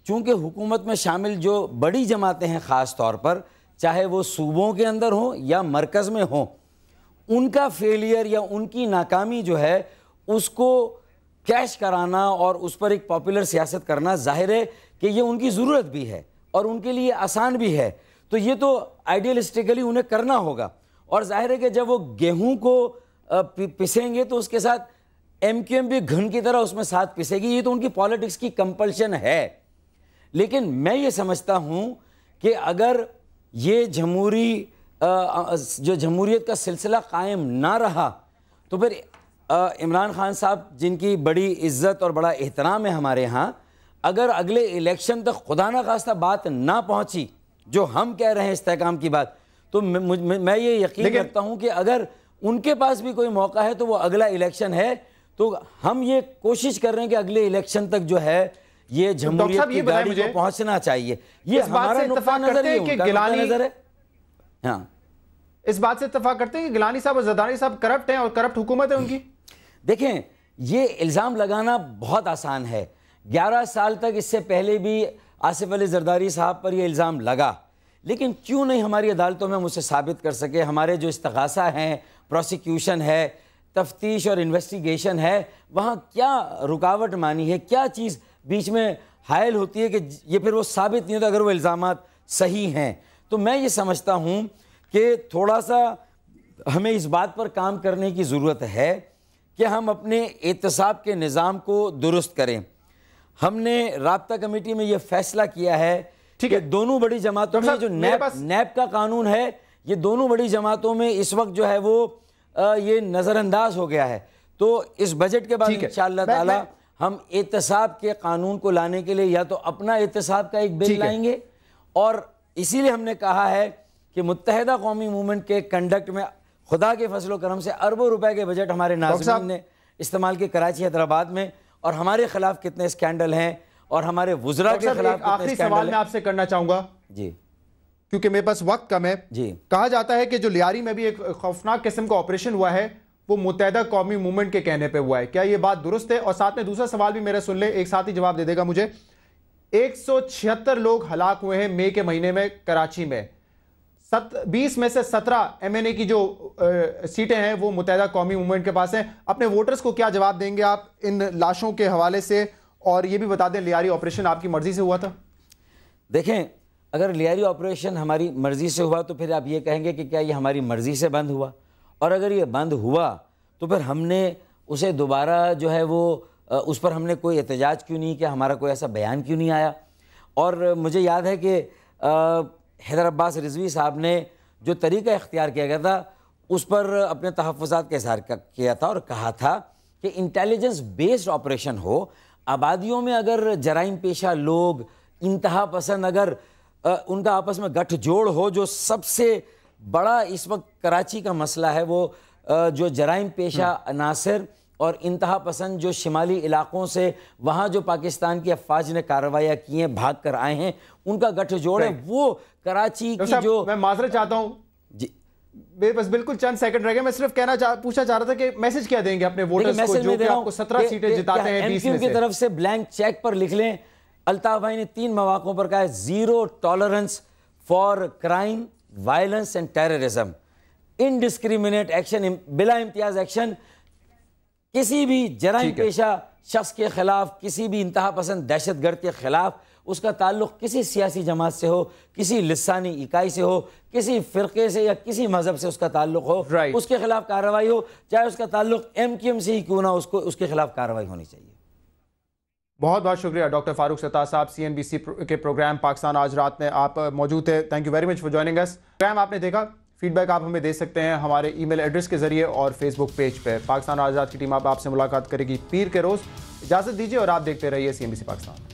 चूँकि हुकूमत में शामिल जो बड़ी जमातें हैं ख़ास तौर पर चाहे वो सूबों के अंदर हों या मरकज़ में हों उनका फेलियर या उनकी नाकामी जो है उसको कैश कराना और उस पर एक पॉपुलर सियासत करना जाहिर है कि ये उनकी ज़रूरत भी है और उनके लिए आसान भी है तो ये तो आइडियलिस्टिकली उन्हें करना होगा और जाहिर है कि जब वो गेहूं को पिसेंगे तो उसके साथ एम क्यू एम भी घन की तरह उसमें साथ पिसेगी ये तो उनकी पॉलिटिक्स की कंपल्शन है लेकिन मैं ये समझता हूँ कि अगर ये जमहूरी जो जमहूरीत का सिलसिला कायम ना रहा तो फिर इमरान खान साहब जिनकी बड़ी इज्जत और बड़ा एहतराम है हमारे यहाँ अगर अगले इलेक्शन तक खुदा न खास्ता बात ना पहुँची जो हम कह रहे हैं इसकाम की बात तो मैं ये यकीन रखता हूँ कि अगर उनके पास भी कोई मौका है तो वो अगला इलेक्शन है तो हम ये कोशिश कर रहे हैं कि अगले इलेक्शन तक जो है ये तो जमहूरियत की गाड़ी को पहुंचना चाहिए ये हमारा बात नजर है कि गिलानी नजर है हाँ इस बात से इतफाक करते हैं कि गिलानी साहब और जदानी साहब करप्ट हैं और करप्ट हुकूमत है उनकी देखें ये इल्ज़ाम लगाना बहुत आसान है ग्यारह साल तक इससे पहले भी आसिफ अली जरदारी साहब पर यह इल्ज़ाम लगा लेकिन क्यों नहीं हमारी अदालतों में हम उसे साबित कर सके हमारे जो इस्तगासा हैं प्रोसिक्यूशन है तफ्तीश और इन्वेस्टिगेशन है वहाँ क्या रुकावट मानी है क्या चीज़ बीच में हायल होती है कि ये फिर वो साबित नहीं होता अगर वो इल्ज़ाम सही हैं तो मैं ये समझता हूँ कि थोड़ा सा हमें इस बात पर काम करने की ज़रूरत है कि हम अपने एहतसाब के निज़ाम को दुरुस्त करें हमने रबता कमेटी में यह फैसला किया है ठीक है दोनों बड़ी जमातों में जो नैब नैब का कानून है ये दोनों बड़ी जमातों में इस वक्त जो है वो ये नज़रअंदाज हो गया है तो इस बजट के बाद इन ताला हम एहतसाब के कानून को लाने के लिए या तो अपना एहतसाब का एक बिल लाएंगे और इसीलिए हमने कहा है कि मुतहदा कौमी मूवमेंट के कंडक्ट में खुदा के फसलों करम से अरबों रुपए के बजट हमारे नाजमान ने इस्तेमाल किए कराची हैदराबाद में और हमारे खिलाफ कितने स्कैंडल हैं और हमारे वजरा के खिलाफ आखिरी सवाल मैं आपसे करना चाहूंगा जी क्योंकि मेरे पास वक्त कम है जी कहा जाता है कि जो लियारी में भी एक खौफनाक किस्म का ऑपरेशन हुआ है वो मुतहदा कौमी मूवमेंट के कहने पर हुआ है क्या ये बात दुरुस्त है और साथ में दूसरा सवाल भी मेरा सुन ले एक साथ ही जवाब दे देगा मुझे एक लोग हलाक हुए हैं मई के महीने में कराची में सत बीस में से सत्रह एम एन ए की जो सीटें हैं वो मुतहदा कौमी मूवमेंट के पास हैं अपने वोटर्स को क्या जवाब देंगे आप इन लाशों के हवाले से और ये भी बता दें लियारी ऑपरेशन आपकी मर्जी से हुआ था देखें अगर लियारी ऑपरेशन हमारी मर्ज़ी से हुआ तो फिर आप ये कहेंगे कि क्या ये हमारी मर्ज़ी से बंद हुआ और अगर ये बंद हुआ तो फिर हमने उसे दोबारा जो है वो उस पर हमने कोई एहतजाज क्यों नहीं किया हमारा कोई ऐसा बयान क्यों नहीं आया और मुझे याद है कि हैदर अब्बास रिजवी साहब ने जो तरीका इख्तियार किया गया था उस पर अपने तहफ़ात का इजहार किया था और कहा था कि इंटेलिजेंस बेस्ड ऑपरेशन हो आबादियों में अगर जराइम पेशा लोग इंतहा पसंद अगर उनका आपस में गठजोड़ हो जो सबसे बड़ा इस वक्त कराची का मसला है वो जो जराइम पेशा अनासर हाँ। और इंतहा पसंद जो शिमाली इलाकों से वहाँ जो पाकिस्तान की अफवाज ने कार्रवाइयाँ की हैं भाग कर आए हैं उनका गठजोड़ है वो कराची की जो मैं माजरा चाहता हूँ जी बिल्कुल चंद सेकंड रह गए मैं सिर्फ कहना चाह पूछा चाह रहा था कि मैसेज क्या देंगे अपने वोटर्स को जो कि आपको सत्रह सीटें जिताते हैं में से की तरफ से ब्लैंक चेक पर लिख लें अल्ताफ भाई ने तीन मौाक़ों पर कहा है zero tolerance for crime violence and terrorism indiscriminate action बिला इम्तियाज एक्शन किसी भी जराइम पेशा शख्स के खिलाफ किसी भी इंतहा पसंद दहशत गर्द के खिलाफ उसका ताल्लुक किसी सियासी जमात से हो किसी लसानी इकाई से हो किसी फ़िरके से या किसी मज़हब से उसका ताल्लुक हो right. उसके खिलाफ कार्रवाई हो चाहे उसका ताल्लुक एम क्यू एम से ही क्यों ना उसको उसके खिलाफ कार्रवाई होनी चाहिए बहुत बहुत शुक्रिया डॉक्टर फारूक सत्ता साहब सीएनबीसी के प्रोग्राम पाकिस्तान आज रात में आप मौजूद थे thank you very much for joining us programme आपने देखा फीडबैक आप हमें दे सकते हैं हमारे ईमेल एड्रेस के जरिए और फेसबुक पेज पर पे। पाकिस्तान आज रात की टीम आप आपसे मुलाकात करेगी पीर के रोज़ इजाज़त दीजिए और आप देखते रहिए सी पाकिस्तान